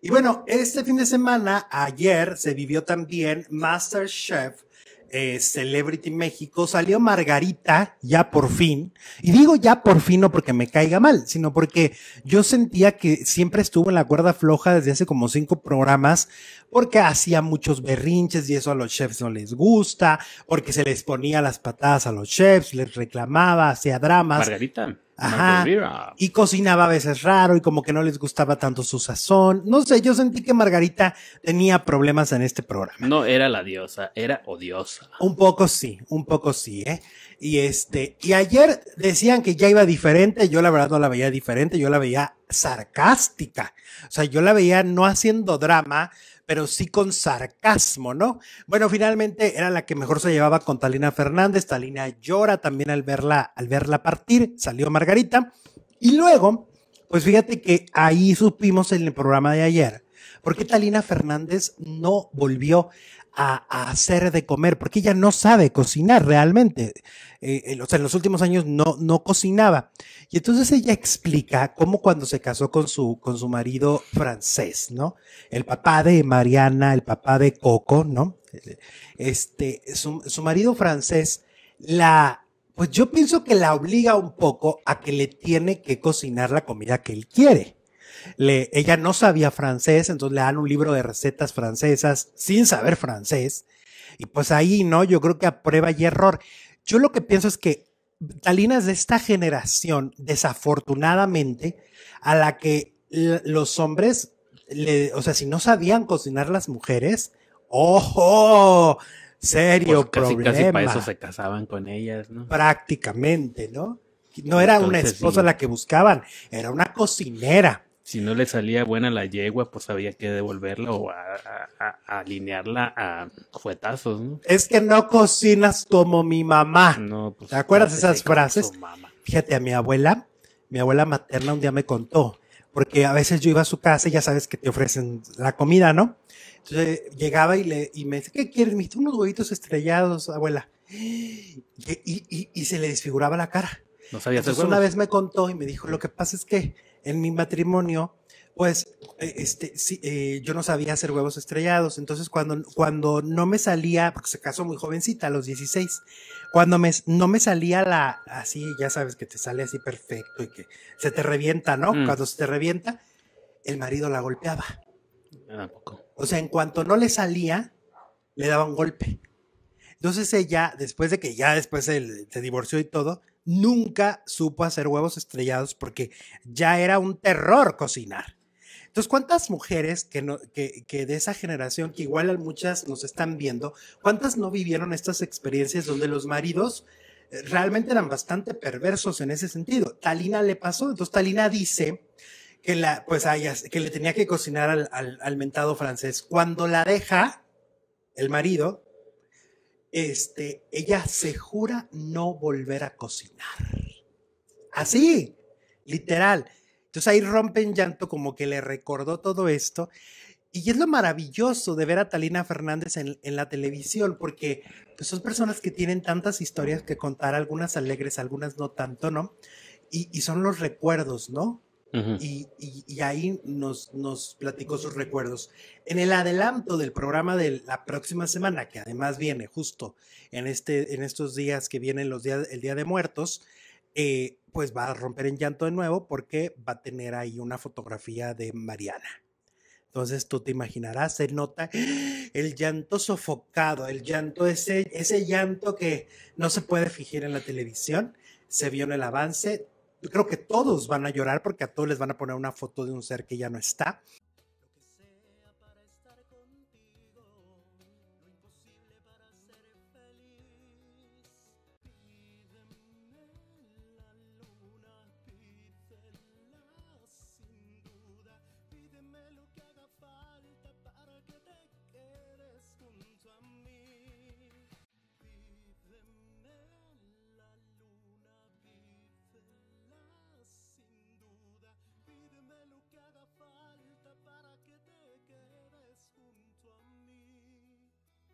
Y bueno, este fin de semana, ayer, se vivió también MasterChef Chef eh, Celebrity México, salió Margarita, ya por fin, y digo ya por fin no porque me caiga mal, sino porque yo sentía que siempre estuvo en la cuerda floja desde hace como cinco programas, porque hacía muchos berrinches y eso a los chefs no les gusta, porque se les ponía las patadas a los chefs, les reclamaba, hacía dramas. Margarita. Ajá. Y cocinaba a veces raro y como que no les gustaba tanto su sazón. No sé, yo sentí que Margarita tenía problemas en este programa. No era la diosa, era odiosa. Un poco sí, un poco sí, ¿eh? Y este, y ayer decían que ya iba diferente, yo la verdad no la veía diferente, yo la veía sarcástica. O sea, yo la veía no haciendo drama, pero sí con sarcasmo, ¿no? Bueno, finalmente era la que mejor se llevaba con Talina Fernández. Talina llora también al verla, al verla partir, salió Margarita. Y luego, pues fíjate que ahí supimos en el programa de ayer ¿Por qué Talina Fernández no volvió a, hacer de comer? Porque ella no sabe cocinar realmente. Eh, o sea, en los últimos años no, no cocinaba. Y entonces ella explica cómo cuando se casó con su, con su marido francés, ¿no? El papá de Mariana, el papá de Coco, ¿no? Este, su, su marido francés la pues yo pienso que la obliga un poco a que le tiene que cocinar la comida que él quiere ella no sabía francés, entonces le dan un libro de recetas francesas sin saber francés. Y pues ahí, ¿no? Yo creo que a prueba y error. Yo lo que pienso es que Talina es de esta generación, desafortunadamente, a la que los hombres, le, o sea, si no sabían cocinar las mujeres, ¡ojo! Serio problema. Pues casi para eso se casaban con ellas, ¿no? Prácticamente, ¿no? No era una esposa la que buscaban, era una cocinera si no le salía buena la yegua, pues había que devolverla o a, alinearla a juetazos, ¿no? Es que no cocinas como mi mamá. No, pues, ¿Te acuerdas esas frases? Fíjate, a mi abuela, mi abuela materna un día me contó, porque a veces yo iba a su casa y ya sabes que te ofrecen la comida, ¿no? Entonces llegaba y, le, y me dice, ¿qué quieres? Me dice, unos huevitos estrellados, abuela. y se le desfiguraba la cara. No sabía Entonces, una vez me contó y me dijo, lo que pasa es que en mi matrimonio, pues, eh, este, eh, yo no sabía hacer huevos estrellados. Entonces, cuando, cuando no me salía, porque se casó muy jovencita, a los 16, cuando me, no me salía la, así, ya sabes que te sale así perfecto y que se te revienta, ¿no? Mm. Cuando se te revienta, el marido la golpeaba. Ah, poco. O sea, en cuanto no le salía, le daba un golpe. Entonces ella, después de que ya después él se divorció y todo, nunca supo hacer huevos estrellados porque ya era un terror cocinar. Entonces, ¿cuántas mujeres que, de esa generación, que igual muchas nos están viendo, cuántas no vivieron estas experiencias donde los maridos eh, realmente eran bastante perversos en ese sentido? Talina le pasó, entonces Talina dice que, la, pues, que le tenía que cocinar al, al mentado francés. Cuando la deja, el marido, este, ella se jura no volver a cocinar. Así, literal. Entonces ahí rompe en llanto como que le recordó todo esto. Y es lo maravilloso de ver a Talina Fernández en, la televisión, porque pues, son personas que tienen tantas historias que contar, algunas alegres, algunas no tanto, ¿no? y son los recuerdos, ¿no? y, ahí nos, nos platicó sus recuerdos. En el adelanto del programa de la próxima semana, que además viene justo en, este, en estos días que vienen los días, el Día de Muertos, eh, pues va a romper en llanto de nuevo porque va a tener ahí una fotografía de Mariana. Entonces tú te imaginarás, se nota el llanto sofocado, el llanto, ese, ese llanto que no se puede fijar en la televisión, se vio en el avance, yo creo que todos van a llorar porque a todos les van a poner una foto de un ser que ya no está.